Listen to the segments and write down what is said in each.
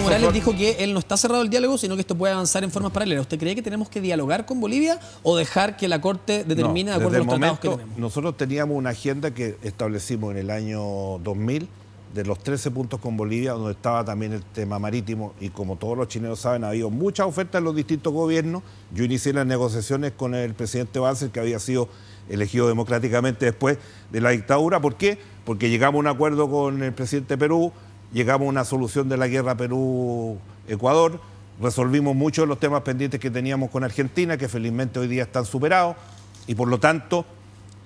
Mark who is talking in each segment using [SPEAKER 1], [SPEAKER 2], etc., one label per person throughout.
[SPEAKER 1] Morales dijo
[SPEAKER 2] que él no está cerrado el diálogo, sino que esto puede avanzar en formas paralelas. ¿Usted cree que tenemos que dialogar con Bolivia o dejar que la Corte determine de acuerdo a los tratados que tenemos?
[SPEAKER 1] Nosotros teníamos una agenda que establecimos en el año 2000 de los 13 puntos con Bolivia, donde estaba también el tema marítimo, y como todos los chilenos saben, ha habido muchas ofertas en los distintos gobiernos. Yo inicié las negociaciones con el presidente Banzer, que había sido elegido democráticamente después de la dictadura. ¿Por qué? Porque llegamos a un acuerdo con el presidente Perú, llegamos a una solución de la guerra Perú-Ecuador, resolvimos muchos de los temas pendientes que teníamos con Argentina, que felizmente hoy día están superados, y por lo tanto,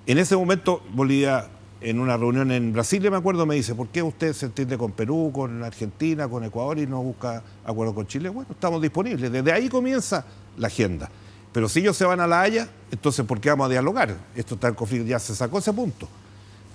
[SPEAKER 1] en ese momento Bolivia, en una reunión en Brasilia, me acuerdo, me dice, ¿por qué usted se entiende con Perú, con Argentina, con Ecuador y no busca acuerdo con Chile? Bueno, estamos disponibles, desde ahí comienza la agenda. Pero si ellos se van a La Haya, entonces ¿por qué vamos a dialogar? Esto está en conflicto, ya se sacó ese punto.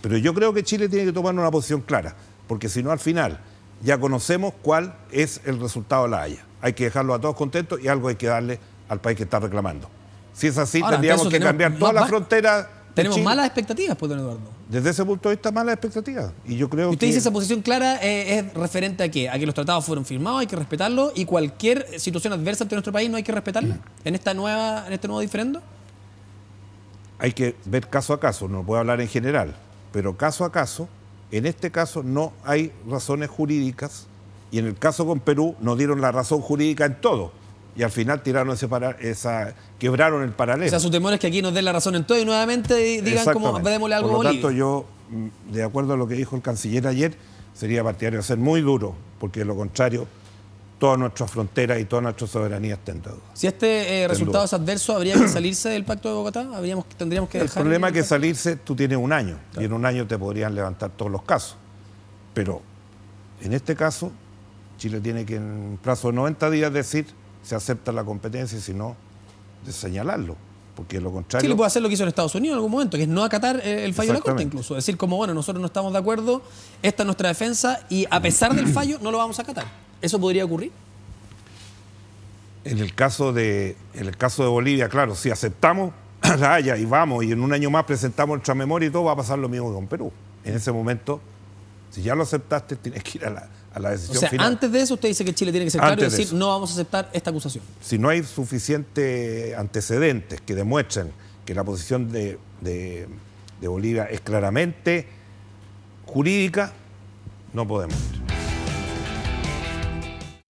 [SPEAKER 1] Pero yo creo que Chile tiene que tomar una posición clara porque si no al final ya conocemos cuál es el resultado de la Haya. Hay que dejarlo a todos contentos y algo hay que darle al país que está reclamando. Si es así, tendríamos que cambiar toda la frontera. Tenemos malas expectativas, pues, don Eduardo. Desde ese punto de vista, malas expectativas. Y yo creo ¿Y usted que... dice esa
[SPEAKER 2] posición clara eh, es referente a qué? A que los tratados fueron firmados, hay que respetarlos y cualquier situación adversa ante nuestro país no hay que respetarla. Mm. ¿En, esta nueva, ¿En este nuevo diferendo?
[SPEAKER 1] Hay que ver caso a caso, no puedo hablar en general, pero caso a caso en este caso no hay razones jurídicas y en el caso con Perú nos dieron la razón jurídica en todo. Y al final tiraron ese quebraron el paralelo. O sea, su
[SPEAKER 2] temor es que aquí nos den la razón en todo y nuevamente digan cómo démosle algo Por lo tanto,
[SPEAKER 1] yo, mm, de acuerdo a lo que dijo el canciller ayer, sería partidario de ser muy duro, porque lo contrario todas nuestras fronteras y toda nuestra soberanía está en duda. Si
[SPEAKER 2] este eh, resultado es adverso, ¿habría que salirse del Pacto de Bogotá? ¿Habríamos, ¿Tendríamos que dejar? El problema es que
[SPEAKER 1] salirse, tú tienes un año, y en un año te podrían levantar todos los casos. Pero en este caso, Chile tiene que en un plazo de 90 días decir si acepta la competencia y si no, de señalarlo. Porque lo contrario. Chile puede hacer
[SPEAKER 2] lo que hizo en Estados Unidos en algún momento, que es no acatar el fallo de la Corte, incluso. Decir, como bueno, nosotros no estamos de acuerdo, esta es nuestra defensa y a pesar del fallo no lo vamos a acatar. ¿Eso podría ocurrir?
[SPEAKER 1] En el caso de, el caso de Bolivia, claro, si aceptamos la Haya y vamos y en un año más presentamos nuestra memoria y todo, va a pasar lo mismo con Perú. En ese momento, si ya lo aceptaste, tienes que ir a la, decisión o sea,
[SPEAKER 2] Antes de eso, usted dice que Chile tiene que ser y decir, no vamos a aceptar esta acusación.
[SPEAKER 1] Si no hay suficientes antecedentes que demuestren que la posición de Bolivia es claramente jurídica, no podemos.